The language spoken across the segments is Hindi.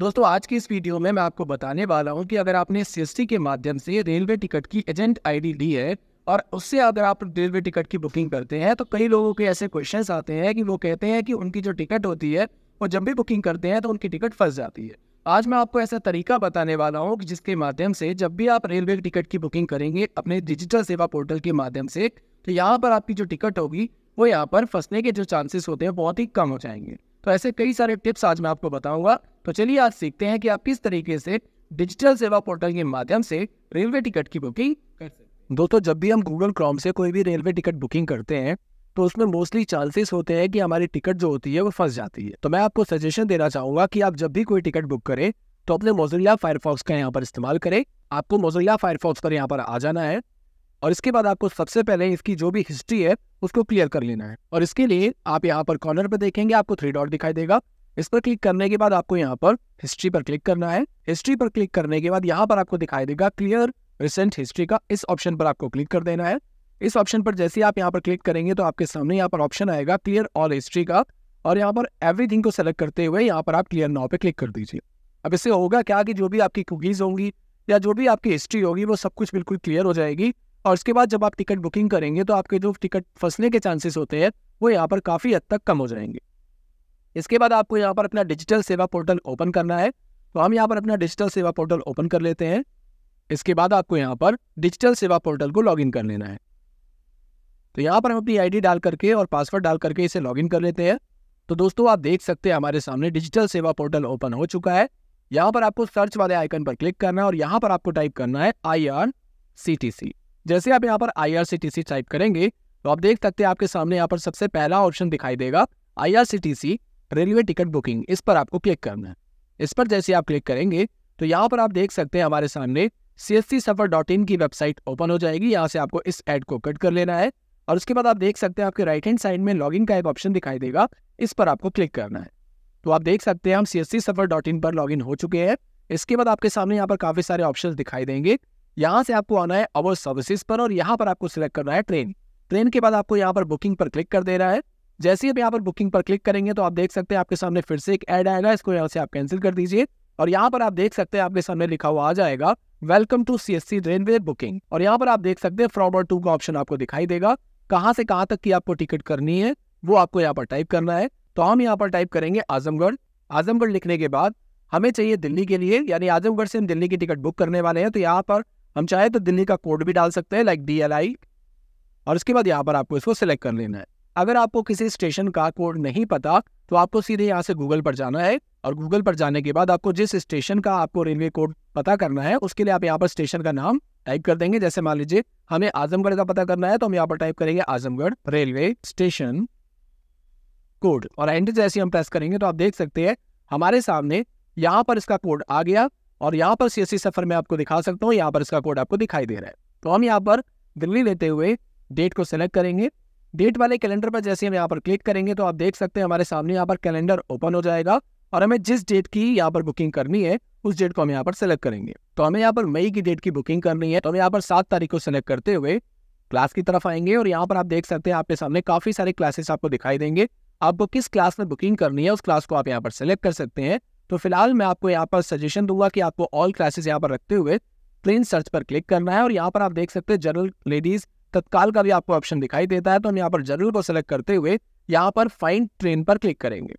दोस्तों आज की इस वीडियो में मैं आपको बताने वाला हूं कि अगर आपने एस के माध्यम से रेलवे टिकट की एजेंट आईडी ली है और उससे अगर आप रेलवे टिकट की बुकिंग करते हैं तो कई लोगों के ऐसे क्वेश्चन आते हैं कि वो कहते हैं कि उनकी जो टिकट होती है वो जब भी बुकिंग करते हैं तो उनकी टिकट फंस जाती है आज मैं आपको ऐसा तरीका बताने वाला हूँ जिसके माध्यम से जब भी आप रेलवे टिकट की बुकिंग करेंगे अपने डिजिटल सेवा पोर्टल के माध्यम से तो यहाँ पर आपकी जो टिकट होगी वो यहाँ पर फंसने के जो चांसेस होते हैं बहुत ही कम हो जाएंगे तो ऐसे कई सारे टिप्स आज मैं आपको बताऊंगा तो चलिए आज सीखते हैं कि आप किस तरीके से डिजिटल सेवा पोर्टल के माध्यम से रेलवे टिकट की बुकिंग कर सकते हैं दोस्तों जब भी हम गूगल क्रॉम से कोई भी रेलवे टिकट बुकिंग करते हैं तो उसमें मोस्टली चांसेस होते हैं कि हमारी टिकट जो होती है वो फंस जाती है तो मैं आपको सजेशन देना चाहूंगा कि आप जब भी कोई टिकट बुक करें तो अपने मोजिला फायरफॉक्स का यहाँ पर इस्तेमाल करें आपको मोजिला फायरफॉक्स पर यहाँ पर आ जाना है और इसके बाद आपको सबसे पहले इसकी जो भी हिस्ट्री है उसको क्लियर कर लेना है और इसके लिए आप यहाँ पर कॉर्नर पर देखेंगे आपको थ्री डॉट दिखाई देगा इस पर क्लिक करने के बाद आपको यहाँ पर हिस्ट्री पर क्लिक करना है हिस्ट्री पर क्लिक करने के बाद यहाँ पर आपको दिखाई देगा क्लियर रिसेंट हिस्ट्री का इस ऑप्शन पर आपको क्लिक कर देना है इस ऑप्शन पर जैसे आप यहाँ पर क्लिक करेंगे तो आपके सामने यहाँ पर ऑप्शन आएगा क्लियर ऑल हिस्ट्री का और यहाँ पर एवरीथिंग को सेलेक्ट करते हुए यहाँ पर आप क्लियर नाव पे क्लिक कर दीजिए अब इससे होगा क्या कि जो भी आपकी कुकीज़ होंगी या जो भी आपकी हिस्ट्री होगी वो सब कुछ बिल्कुल क्लियर हो जाएगी और उसके बाद जब आप टिकट बुकिंग करेंगे तो आपके जो टिकट फंसने के चांसेस होते हैं वो यहाँ पर काफ़ी हद तक कम हो जाएंगे इसके बाद आपको यहाँ पर अपना डिजिटल सेवा पोर्टल ओपन करना है तो हम यहाँ पर अपना डिजिटल सेवा पोर्टल ओपन कर लेते हैं इसके बाद आपको यहाँ पर डिजिटल सेवा पोर्टल को लॉगिन कर लेना है तो यहाँ पर हम अपनी आईडी डाल करके और पासवर्ड डाल करके इसे लॉगिन कर लेते हैं तो दोस्तों आप देख सकते हैं हमारे सामने डिजिटल सेवा पोर्टल ओपन हो चुका है यहाँ पर आपको सर्च वाले आइकन पर क्लिक करना है और यहाँ पर आपको टाइप करना है आई जैसे आप यहाँ पर आई टाइप करेंगे तो आप देख सकते हैं आपके सामने यहाँ पर सबसे पहला ऑप्शन दिखाई देगा आई रेलवे टिकट बुकिंग इस पर आपको क्लिक करना है इस पर जैसे आप क्लिक करेंगे तो यहाँ पर आप देख सकते हैं हमारे सामने सी सफर डॉट इन की वेबसाइट ओपन हो जाएगी यहाँ से आपको इस एड को कट कर लेना है और उसके बाद आप देख सकते हैं आपके राइट हैंड साइड में लॉगिन का एक ऑप्शन दिखाई देगा इस पर आपको क्लिक करना है तो आप देख सकते हैं हम सी S C suffer dot in पर लॉगिन हो चुके हैं इसके बाद आपके सामने यहाँ पर काफ़ी सारे ऑप्शन दिखाई देंगे यहाँ से आपको आना है अवर सर्विसेज पर और यहाँ पर आपको सिलेक्ट करना है ट्रेन ट्रेन के बाद आपको यहाँ पर बुकिंग पर क्लिक कर देना है जैसे ही आप यहाँ पर बुकिंग पर क्लिक करेंगे तो आप देख सकते हैं आपके सामने फिर से एक ऐड आएगा इसको यहाँ से आप कैंसिल कर दीजिए और यहाँ पर आप देख सकते हैं आपके सामने लिखा हुआ आ जाएगा welcome to C S C railway booking और यहाँ पर आप देख सकते हैं फ्रॉम और टू का ऑप्शन आपको दिखाई देगा कहाँ से कहाँ तक की आपको टिकट करनी है वो आपको यहाँ पर टाइप करना है तो हम यहाँ पर टाइप करेंगे आजमगढ़ आजमगढ़ लिखने के बाद हमें चाहिए दिल्ली के लिए यानी आजमगढ़ से हम दिल्ली की टिकट बुक करने वाले हैं तो यहाँ पर हम चाहे तो दिल्ली का कोड भी डाल सकते हैं लाइक डी और उसके बाद यहाँ पर आपको इसको सिलेक्ट कर लेना है अगर आपको किसी स्टेशन का कोड नहीं पता तो आपको सीधे यहाँ से गूगल पर जाना है और गूगल पर जाने के बाद आपको जिस स्टेशन का आपको रेलवे कोड पता करना है उसके लिए आप यहाँ पर स्टेशन का नाम टाइप कर देंगे जैसे मान लीजिए हमें आजमगढ़ का पता करना है तो हम यहाँ पर टाइप करेंगे आजमगढ़ रेलवे स्टेशन कोड और एंटर जैसे हम प्रेस करेंगे तो आप देख सकते हैं हमारे सामने यहाँ पर इसका कोड आ गया और यहाँ पर सी सफर में आपको दिखा सकता हूँ यहाँ पर इसका कोड आपको दिखाई दे रहा है तो हम यहाँ पर दिल्ली लेते हुए डेट को सेलेक्ट करेंगे डेट वाले कैलेंडर पर जैसे हम यहाँ पर क्लिक करेंगे तो आप देख सकते हैं हमारे सामने यहाँ पर कैलेंडर ओपन हो जाएगा और हमें जिस डेट की यहाँ पर बुकिंग करनी है उस डेट को हम यहाँ पर सेलेक्ट करेंगे तो हमें यहाँ पर मई की डेट की बुकिंग करनी है तो हम यहाँ पर सात तारीख को सेलेक्ट करते हुए क्लास की तरफ आएंगे और यहाँ पर आप देख सकते हैं आपके सामने काफ़ी सारे क्लासेस आपको दिखाई देंगे आपको किस क्लास में बुकिंग करनी है उस क्लास को आप यहाँ पर सेलेक्ट कर सकते हैं तो फिलहाल मैं आपको यहाँ पर सजेशन दूंगा कि आपको ऑल क्लासेस यहाँ पर रखते हुए प्लेन सर्च पर क्लिक करना है और यहाँ पर आप देख सकते हैं जनरल लेडीज तत्काल का भी आपको ऑप्शन दिखाई देता है तो हम यहाँ पर जर्नल को सिलेक्ट करते हुए यहाँ पर फाइन ट्रेन पर क्लिक करेंगे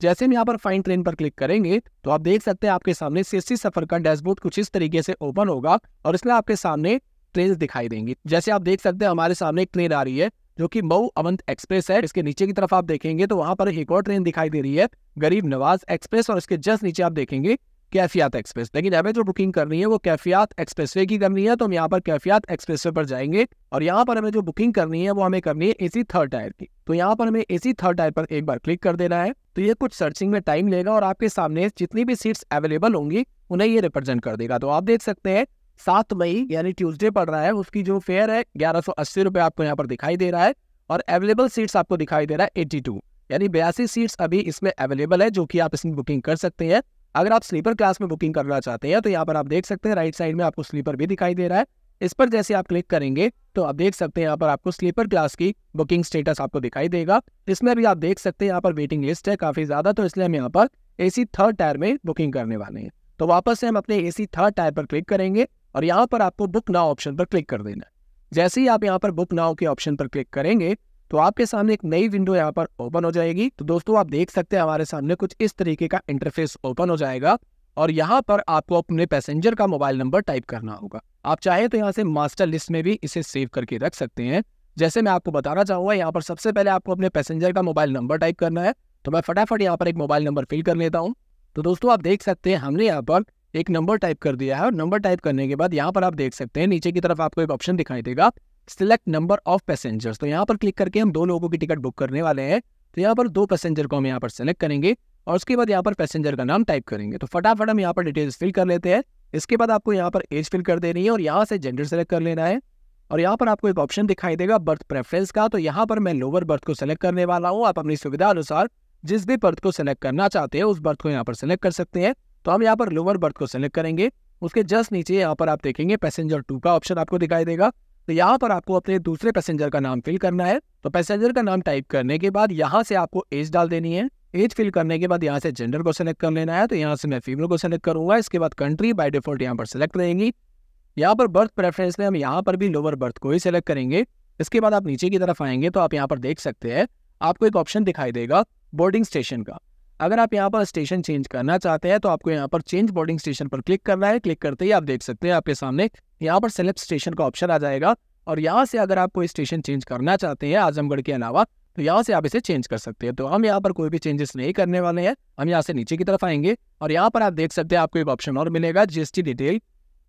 जैसे हम यहाँ पर फाइन ट्रेन पर क्लिक करेंगे तो आप देख सकते हैं आपके सामने सीएससी सफर का डैशबोर्ड कुछ इस तरीके से ओपन होगा और इसमें आपके सामने ट्रेन दिखाई देंगी जैसे आप देख सकते हैं हमारे सामने एक ट्रेन आ रही है जो कि मऊ अवंत एक्सप्रेस है इसके नीचे की तरफ आप देखेंगे तो वहां पर एक और ट्रेन दिखाई दे रही है गरीब नवाज एक्सप्रेस और इसके जस्ट नीचे आप देखेंगे कैफियात एक्सप्रेस लेकिन हमें जो बुकिंग करनी है वो कैफियात एक्सप्रेस वे की करनी है तो हम यहाँ पर कैफियात एक्सप्रेस वे पर जाएंगे और यहाँ पर हमें जो बुकिंग करनी है वो हमें करनी है एसी थर्ड टायर की तो यहाँ पर हमें एसी थर्ड टायर पर एक बार क्लिक कर देना है तो ये कुछ सर्चिंग में टाइम लेगा और आपके सामने जितनी भी सीट्स अवेलेबल होंगी उन्हें ये रिप्रेजेंट कर देगा तो आप देख सकते हैं सात मई यानी ट्यूजडे पड़ रहा है उसकी जो फेयर है ग्यारह सौ अस्सी आपको यहाँ पर दिखाई दे रहा है और अवेलेबल सीट्स आपको दिखाई दे रहा है एट्टी टू यानी बयासी सीट्स अभी इसमें अवेलेबल है जो कि आप इसमें बुकिंग कर सकते हैं अगर आप स्लीपर क्लास में बुकिंग करना चाहते हैं तो यहाँ पर आप देख सकते हैं राइट साइड में आपको स्लीपर भी दिखाई दे रहा है इस पर जैसे आप क्लिक करेंगे तो आप देख सकते हैं यहाँ पर आपको स्लीपर क्लास की बुकिंग स्टेटस आपको दिखाई देगा इसमें भी आप देख सकते हैं यहाँ पर वेटिंग लिस्ट है काफ़ी ज़्यादा तो इसलिए हम यहाँ पर ए थर्ड टायर में बुकिंग करने वाले हैं तो वापस से हम अपने ए थर्ड टायर पर क्लिक करेंगे और यहाँ पर आपको बुक नाउ ऑप्शन पर क्लिक कर देना जैसे ही आप यहाँ पर बुक नाउ के ऑप्शन पर क्लिक करेंगे तो आपके सामने एक नई विंडो यहाँ पर ओपन हो जाएगी तो दोस्तों आप देख सकते हैं हमारे सामने कुछ इस तरीके का इंटरफेस ओपन हो जाएगा और यहाँ पर आपको अपने पैसेंजर का मोबाइल नंबर टाइप करना होगा आप चाहे तो यहाँ से मास्टर लिस्ट में भी इसे सेव करके रख सकते हैं जैसे मैं आपको बताना चाहूंगा यहाँ पर सबसे पहले आपको अपने पैसेंजर का मोबाइल नंबर टाइप करना है तो मैं फटाफट यहाँ पर एक मोबाइल नंबर फिल कर लेता हूँ तो दोस्तों आप देख सकते हैं हमने यहाँ पर एक नंबर टाइप कर दिया है और नंबर टाइप करने के बाद यहाँ पर आप देख सकते हैं नीचे की तरफ आपको एक ऑप्शन दिखाई देगा सिलेक्ट नंबर ऑफ पैसेंजर्स तो यहाँ पर क्लिक करके हम दो लोगों की टिकट बुक करने वाले हैं तो यहाँ पर दो पैसेंजर को हम यहाँ पर सेलेक्ट करेंगे और उसके बाद यहाँ पर पैसेंजर का नाम टाइप करेंगे तो फटाफट हम यहाँ पर डिटेल्स फिल कर लेते हैं इसके बाद आपको यहाँ पर एज फिल कर देनी है और यहाँ से जेंडर सेलेक्ट कर लेना है और यहाँ पर आपको एक ऑप्शन दिखाई देगा बर्थ प्रेफरेंस का तो यहाँ पर मैं लोअर बर्थ को सेलेक्ट करने वाला हूँ आप अपनी सुविधा अनुसार जिस भी बर्थ को सेलेक्ट करना चाहते हैं उस बर्थ को यहाँ पर सेलेक्ट कर सकते हैं तो हम यहाँ पर लोअर बर्थ को सेलेक्ट करेंगे उसके जस्ट नीचे यहाँ पर आप देखेंगे पैसेंजर टू का ऑप्शन आपको दिखाई देगा तो यहाँ पर आपको अपने दूसरे पैसेंजर का नाम फिल करना है तो पैसेंजर का नाम टाइप करने के बाद यहाँ से आपको एज डाल देनी है एज फिल करने के बाद यहाँ से जेंडर को सेलेक्ट कर लेना है तो यहाँ से मैं फीमेल को सेलेक्ट करूंगा इसके बाद कंट्री बाय डिफॉल्ट यहाँ पर सेलेक्ट रहेंगी यहाँ पर बर्थ प्रेफरेंस में हम यहाँ पर भी लोअर बर्थ को ही सेलेक्ट करेंगे इसके बाद आप नीचे की तरफ आएंगे तो आप यहाँ पर देख सकते हैं आपको एक ऑप्शन दिखाई देगा बोर्डिंग स्टेशन का अगर आप यहाँ पर स्टेशन चेंज करना चाहते हैं तो आपको यहाँ पर चेंज बोर्डिंग स्टेशन पर क्लिक करना है क्लिक करते ही आप देख सकते हैं आपके सामने यहाँ पर सेलेक्ट स्टेशन का ऑप्शन आ जाएगा और यहाँ से अगर आप कोई स्टेशन चेंज करना चाहते हैं आजमगढ़ के अलावा तो यहाँ से आप इसे चेंज कर सकते हैं तो हम यहाँ पर कोई भी चेंजेस नहीं करने वाले हैं हम यहाँ से नीचे की तरफ आएंगे और यहाँ पर आप देख सकते हैं आपको एक ऑप्शन और मिलेगा जीएसटी डिटेल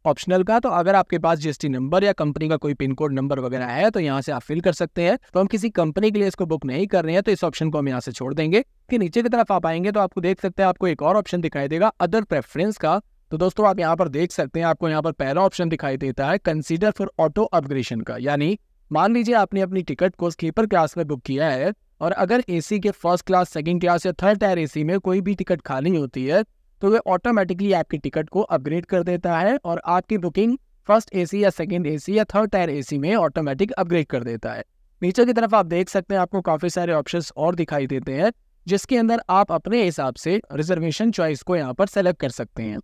ऑप्शनल का तो अगर आपके पास जीएसटी नंबर या कंपनी का कोई पिन कोड नंबर वगैरह है तो यहाँ से आप फिल कर सकते हैं तो हम किसी कंपनी के लिए इसको बुक नहीं कर रहे हैं तो इस ऑप्शन को हम यहाँ से छोड़ देंगे कि नीचे की तरफ आप आएंगे तो आपको देख सकते हैं आपको एक और ऑप्शन दिखाई देगा अदर प्रेफरेंस का तो दोस्तों आप यहाँ पर देख सकते हैं आपको यहाँ पर पहला ऑप्शन दिखाई देता है कंसिडर फॉर ऑटो अपग्रेशन का यानी मान लीजिए आपने अपनी टिकट को स्लीपर क्लास में बुक किया है और अगर एसी के फर्स्ट क्लास सेकंड क्लास या थर्ड टायर एसी में कोई भी टिकट खाली होती है तो वह ऑटोमेटिकली आपकी टिकट को अपग्रेड कर देता है और आपकी बुकिंग फर्स्ट एसी या सेकेंड एसी या थर्ड टायर एसी में ऑटोमेटिक अपग्रेड कर देता है नीचे की तरफ आप देख सकते हैं आपको काफ़ी सारे ऑप्शंस और दिखाई देते हैं जिसके अंदर आप अपने हिसाब से रिजर्वेशन चॉइस को यहाँ पर सेलेक्ट कर सकते हैं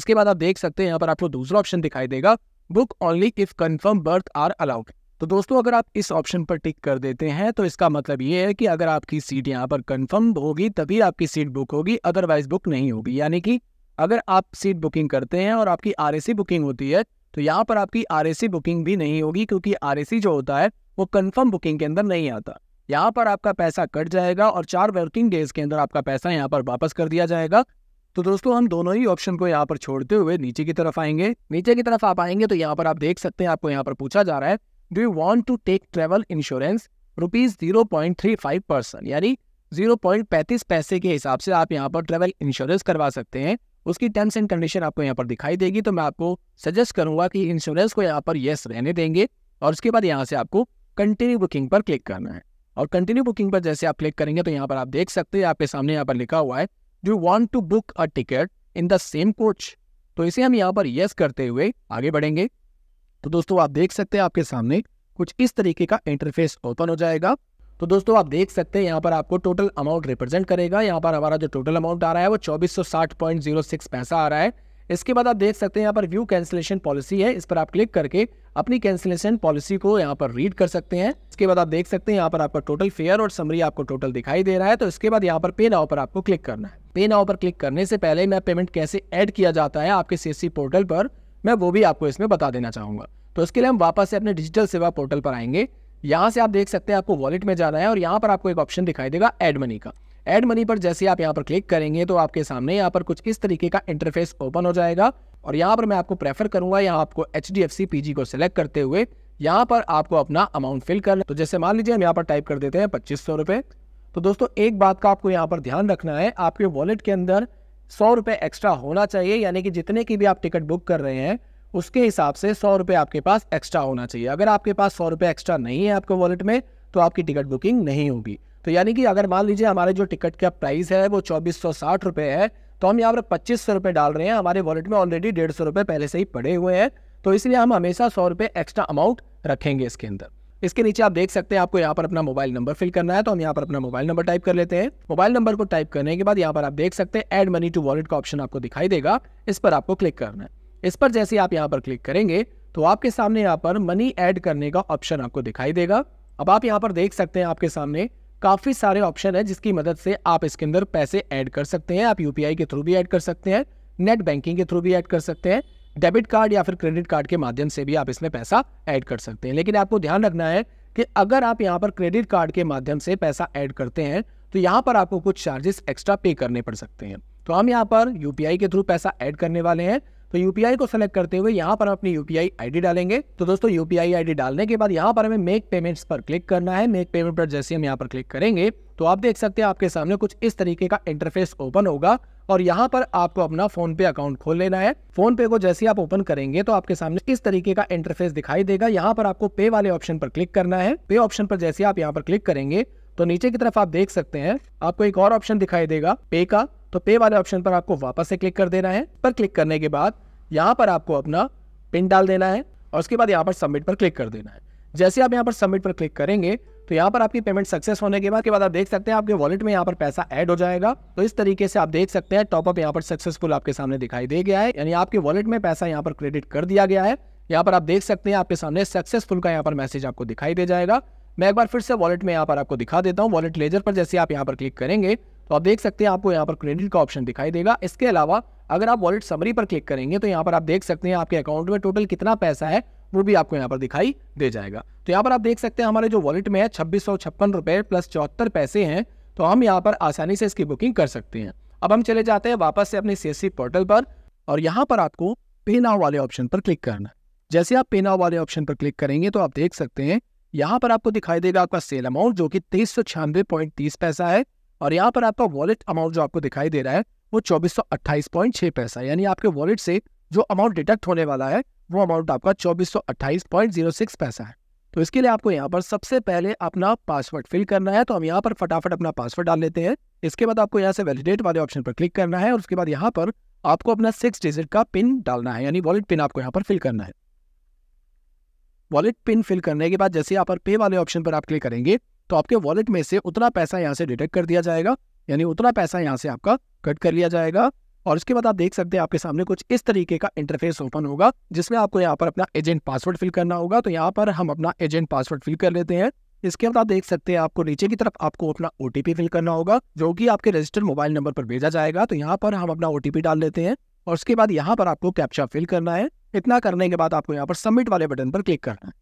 इसके बाद आप देख सकते हैं यहाँ पर आपको दूसरा ऑप्शन दिखाई देगा book only if confirm berth are allowed तो दोस्तों अगर आप इस ऑप्शन पर टिक कर देते हैं तो इसका मतलब ये है कि अगर आपकी सीट यहाँ पर कंफर्म होगी तभी आपकी सीट बुक होगी अदरवाइज बुक नहीं होगी यानी कि अगर आप सीट बुकिंग करते हैं और आपकी आर बुकिंग होती है तो यहाँ पर आपकी आर बुकिंग भी नहीं होगी क्योंकि आर जो होता है वो कन्फर्म बुकिंग के अंदर नहीं आता यहाँ पर आपका पैसा कट जाएगा और चार वर्किंग डेज के अंदर आपका पैसा यहाँ पर वापस कर दिया जाएगा तो दोस्तों हम दोनों ही ऑप्शन को यहाँ पर छोड़ते हुए नीचे की तरफ आएंगे नीचे की तरफ आप आएंगे तो यहाँ पर आप देख सकते हैं आपको यहाँ पर पूछा जा रहा है do you want to take travel insurance rupees zero point three five percent यानी जीरो पॉइंट पैंतीस पैसे के हिसाब से आप यहाँ पर ट्रेवल इंश्योरेंस करवा सकते हैं उसकी टर्म्स एंड कंडीशन आपको यहाँ पर दिखाई देगी तो मैं आपको सजेस्ट करूंगा कि इंश्योरेंस को यहाँ पर येस रहने देंगे और उसके बाद यहाँ से आपको कंटिन्यू बुकिंग पर क्लिक करना है और कंटिन्यू बुकिंग पर जैसे आप क्लिक करेंगे तो यहाँ पर आप देख सकते हैं आपके सामने यहाँ पर लिखा हुआ है do want to book a ticket in the same coach तो इसे हम यहाँ पर येस करते हुए आगे बढ़ेंगे तो दोस्तों आप देख सकते हैं आपके सामने कुछ इस तरीके का इंटरफेस ओपन हो जाएगा तो दोस्तों आप देख सकते हैं यहाँ पर आपको टोटल अमाउंट रिप्रेजेंट करेगा यहाँ पर हमारा जो टोटल अमाउंट आ रहा है वो चौबीस पैसा आ रहा है इसके बाद आप देख सकते हैं यहाँ पर व्यू कैंसिलेशन पॉलिसी है इस पर आप क्लिक करके अपनी कैंसिलेशन पॉलिसी को यहाँ पर रीड कर सकते हैं इसके बाद आप देख सकते हैं यहाँ पर आपका टोटल फेयर और समरी आपको टोटल दिखाई दे रहा है तो इसके बाद यहाँ पर पे नाव पर आपको क्लिक करना है पे नाव पर क्लिक करने से पहले मैं पेमेंट कैसे ऐड किया जाता है आपके सी पोर्टल पर मैं वो भी आपको इसमें बता देना चाहूंगा तो इसके लिए हम वापस से अपने डिजिटल सेवा पोर्टल पर आएंगे यहाँ से आप देख सकते हैं आपको वॉलेट में जाना है और यहाँ पर आपको एक ऑप्शन दिखाई देगा एड मनी का एड मनी पर जैसे आप यहाँ पर क्लिक करेंगे तो आपके सामने यहाँ पर कुछ इस तरीके का इंटरफेस ओपन हो जाएगा और यहाँ पर मैं आपको प्रेफर करूंगा यहाँ आपको एच डी एफ सी को सिलेक्ट करते हुए यहाँ पर आपको अपना अमाउंट फिल कर तो जैसे मान लीजिए हम यहाँ पर टाइप कर देते हैं पच्चीस सौ तो दोस्तों एक बात का आपको यहाँ पर ध्यान रखना है आपके वॉलेट के अंदर सौ रुपये एक्स्ट्रा होना चाहिए यानी कि जितने की भी आप टिकट बुक कर रहे हैं उसके हिसाब से सौ रुपये आपके पास एक्स्ट्रा होना चाहिए अगर आपके पास सौ रुपये एक्स्ट्रा नहीं है आपके वॉलेट में तो आपकी टिकट बुकिंग नहीं होगी तो यानी कि अगर मान लीजिए हमारे जो टिकट का प्राइस है वो चौबीस सौ साठ रुपये है तो हम यहाँ पर पच्चीस सौ रुपये डाल रहे हैं हमारे वॉलेट में ऑलरेडी डेढ़ सौ रुपये पहले से ही पड़े हुए हैं तो इसलिए हम हमेशा सौ रुपये एक्स्ट्रा अमाउंट रखेंगे इसके अंदर इसके नीचे आप देख सकते हैं आपको यहाँ पर अपना मोबाइल नंबर फिल करना है तो हम यहाँ पर अपना मोबाइल नंबर टाइप कर लेते हैं मोबाइल नंबर को टाइप करने के बाद यहाँ पर आप देख सकते हैं एड मनी टू वॉलेट का ऑप्शन आपको दिखाई देगा इस पर आपको क्लिक करना है इस पर जैसे आप यहाँ पर क्लिक करेंगे तो आपके सामने यहाँ पर मनी ऐड करने का ऑप्शन आपको दिखाई देगा अब आप यहाँ पर देख सकते हैं आपके सामने काफ़ी सारे ऑप्शन है जिसकी मदद से आप इसके अंदर पैसे ऐड कर सकते हैं आप यूपीआई के थ्रू भी ऐड कर सकते हैं नेट बैंकिंग के थ्रू भी ऐड कर सकते हैं डेबिट कार्ड या फिर क्रेडिट कार्ड के माध्यम से भी आप इसमें पैसा ऐड कर सकते हैं लेकिन आपको ध्यान रखना है कि अगर आप यहाँ पर क्रेडिट कार्ड के माध्यम से पैसा ऐड करते हैं तो यहाँ पर आपको कुछ चार्जेस एक्स्ट्रा पे करने पड़ सकते हैं तो हम यहाँ पर यूपीआई के थ्रू पैसा ऐड करने वाले हैं तो यूपीआई को सेलेक्ट करते हुए यहाँ पर हम अपनी यूपीआई पी डालेंगे तो दोस्तों यूपीआई पी डालने के बाद यहाँ पर हमें मेक पेमेंट्स पर क्लिक करना है मेक पेमेंट पर जैसे हम यहाँ पर क्लिक करेंगे तो आप देख सकते हैं आपके सामने कुछ इस तरीके का इंटरफेस ओपन होगा और यहाँ पर आपको अपना फोन पे अकाउंट खोल लेना है फोन पे को जैसे आप ओपन करेंगे तो आपके सामने इस तरीके का इंटरफेस दिखाई देगा यहाँ पर आपको पे वाले ऑप्शन पर क्लिक करना है पे ऑप्शन पर जैसे आप यहाँ पर क्लिक करेंगे तो नीचे की तरफ आप देख सकते हैं आपको एक और ऑप्शन दिखाई देगा पे का तो पे वाले ऑप्शन पर आपको वापस से क्लिक कर देना है पर क्लिक करने के बाद यहाँ पर आपको अपना पिन डाल देना है और उसके बाद यहाँ पर सबमिट पर क्लिक कर देना है जैसे आप यहाँ पर सबमिट पर क्लिक करेंगे तो यहाँ पर आपकी पेमेंट सक्सेस होने के बाद के बाद आप देख सकते हैं आपके वॉलेट में यहाँ पर पैसा ऐड हो जाएगा तो इस तरीके से आप देख सकते हैं टॉपअप यहाँ पर सक्सेसफुल आपके सामने दिखाई दे गया है यानी आपके वॉलेट में पैसा यहाँ पर क्रेडिट कर दिया गया है यहाँ पर आप देख सकते हैं आपके सामने सक्सेसफुल का यहाँ पर मैसेज आपको दिखाई दे जाएगा मैं एक बार फिर से वॉलेट में यहाँ पर आपको दिखा देता हूँ वॉलेट लेजर पर जैसे आप यहाँ पर क्लिक करेंगे तो आप देख सकते हैं आपको यहाँ पर क्रेडिट का ऑप्शन दिखाई देगा इसके अलावा अगर आप वॉलेट समरी पर क्लिक करेंगे तो यहाँ पर आप देख सकते हैं आपके अकाउंट में टोटल कितना पैसा है वो भी आपको यहाँ पर दिखाई दे जाएगा तो यहाँ पर आप देख सकते हैं हमारे जो वॉलेट में है छब्बीस सौ छप्पन रुपए प्लस चौहत्तर पैसे हैं तो हम यहाँ पर आसानी से इसकी बुकिंग कर सकते हैं अब हम चले जाते हैं वापस से अपने सी पोर्टल पर और यहाँ पर आपको पे नाव वाले ऑप्शन पर क्लिक करना है जैसे आप पे नाव वाले ऑप्शन पर क्लिक करेंगे तो आप देख सकते हैं यहाँ पर आपको दिखाई देगा आपका सेल अमाउंट जो कि तेईस पैसा है और यहाँ पर आपका वॉलेट अमाउंट जो आपको दिखाई दे रहा है वो चौबीस पैसा यानी आपके वॉलेट से जो अमाउंट डिटेक्ट होने वाला है वो अमाउंट आपका चौबीस पैसा है तो इसके लिए आपको यहाँ पर सबसे पहले अपना पासवर्ड फिल करना है तो हम यहाँ पर फटाफट अपना पासवर्ड डाल लेते हैं इसके बाद आपको यहाँ से वैलिडेट वाले ऑप्शन पर क्लिक करना है और उसके बाद यहाँ पर आपको अपना सिक्स डिजिट का पिन डालना है यानी वॉलेट पिन आपको यहाँ पर फिल करना है वॉलेट पिन फिल करने के बाद जैसे यहाँ पर पे वाले ऑप्शन पर आप क्लिक करेंगे तो आपके वॉलेट में से उतना पैसा यहाँ से डिटेक्ट कर दिया जाएगा यानी उतना पैसा यहाँ से आपका कट कर लिया जाएगा और उसके बाद आप देख सकते हैं आपके सामने कुछ इस तरीके का इंटरफेस ओपन होगा जिसमें आपको यहाँ पर अपना एजेंट पासवर्ड फिल करना होगा तो यहाँ पर हम अपना एजेंट पासवर्ड फिल कर लेते हैं इसके बाद आप देख सकते हैं आपको नीचे की तरफ आपको अपना ओ फिल करना होगा जो कि आपके रजिस्टर्ड मोबाइल नंबर पर भेजा जाएगा तो यहाँ पर हम अपना ओ डाल लेते हैं और उसके बाद यहाँ पर आपको कैप्चा फिल करना है इतना करने के बाद आपको यहाँ पर सबमिट वाले बटन पर क्लिक करना है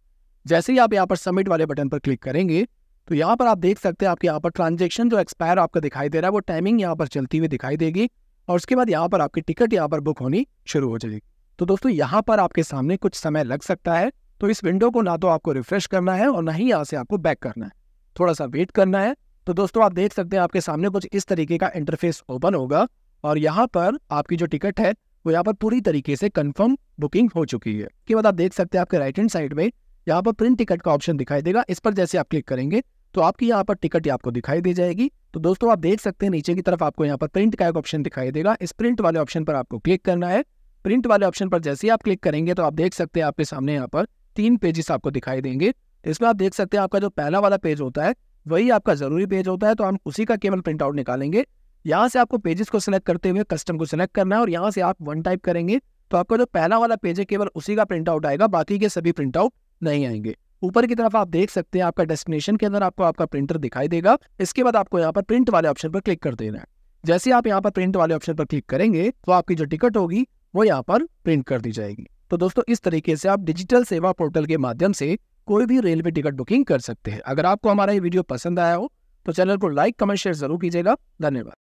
जैसे ही आप यहाँ पर सबमिट वाले बटन पर क्लिक करेंगे तो यहाँ पर आप देख सकते हैं आपके यहाँ पर ट्रांजेक्शन जो एक्सपायर आपका दिखाई दे रहा है वो टाइमिंग यहाँ पर चलती हुई दिखाई देगी और उसके बाद यहाँ पर आपकी टिकट यहाँ पर बुक होनी शुरू हो जाएगी तो दोस्तों यहाँ पर आपके सामने कुछ समय लग सकता है तो इस विंडो को ना तो आपको रिफ्रेश करना है और ना ही यहाँ से आपको बैक करना है थोड़ा सा वेट करना है तो दोस्तों आप देख सकते हैं आपके सामने कुछ इस तरीके का इंटरफेस ओपन होगा और यहाँ पर आपकी जो टिकट है वो यहाँ पर पूरी तरीके से कंफर्म बुकिंग हो चुकी है उसके बाद आप देख सकते हैं आपके राइट हैंड साइड में यहाँ पर प्रिंट टिकट का ऑप्शन दिखाई देगा इस पर जैसे आप क्लिक करेंगे तो आपकी यहाँ पर टिकट आपको दिखाई दे जाएगी तो दोस्तों आप देख सकते हैं नीचे की तरफ आपको यहाँ पर प्रिंट का एक ऑप्शन दिखाई देगा इस प्रिंट वाले ऑप्शन पर आपको क्लिक करना है प्रिंट वाले ऑप्शन पर जैसे ही आप क्लिक करेंगे तो आप देख सकते हैं आपके सामने यहाँ पर तीन पेजेस आपको दिखाई देंगे तो इसमें आप देख सकते हैं आपका जो पहला वाला पेज होता है वही आपका जरूरी पेज होता है तो हम उसी का केवल प्रिंट आउट निकालेंगे यहाँ से आपको पेजेस को सिलेक्ट करते हुए कस्टम को सिलेक्ट करना है और यहाँ से आप वन टाइप करेंगे तो आपका जो पहला वाला पेज है केवल उसी का प्रिंट आउट आएगा बाकी के सभी प्रिंट आउट नहीं आएंगे ऊपर की तरफ आप देख सकते हैं आपका डेस्टिनेशन के अंदर आपको आपका प्रिंटर दिखाई देगा इसके बाद आपको यहाँ पर प्रिंट वाले ऑप्शन पर क्लिक कर देना है जैसे आप यहाँ पर प्रिंट वाले ऑप्शन पर क्लिक करेंगे तो आपकी जो टिकट होगी वो यहाँ पर प्रिंट कर दी जाएगी तो दोस्तों इस तरीके से आप डिजिटल सेवा पोर्टल के माध्यम से कोई भी रेलवे टिकट बुकिंग कर सकते हैं अगर आपको हमारा ये वीडियो पसंद आया हो तो चैनल को लाइक कमेंट शेयर जरूर कीजिएगा धन्यवाद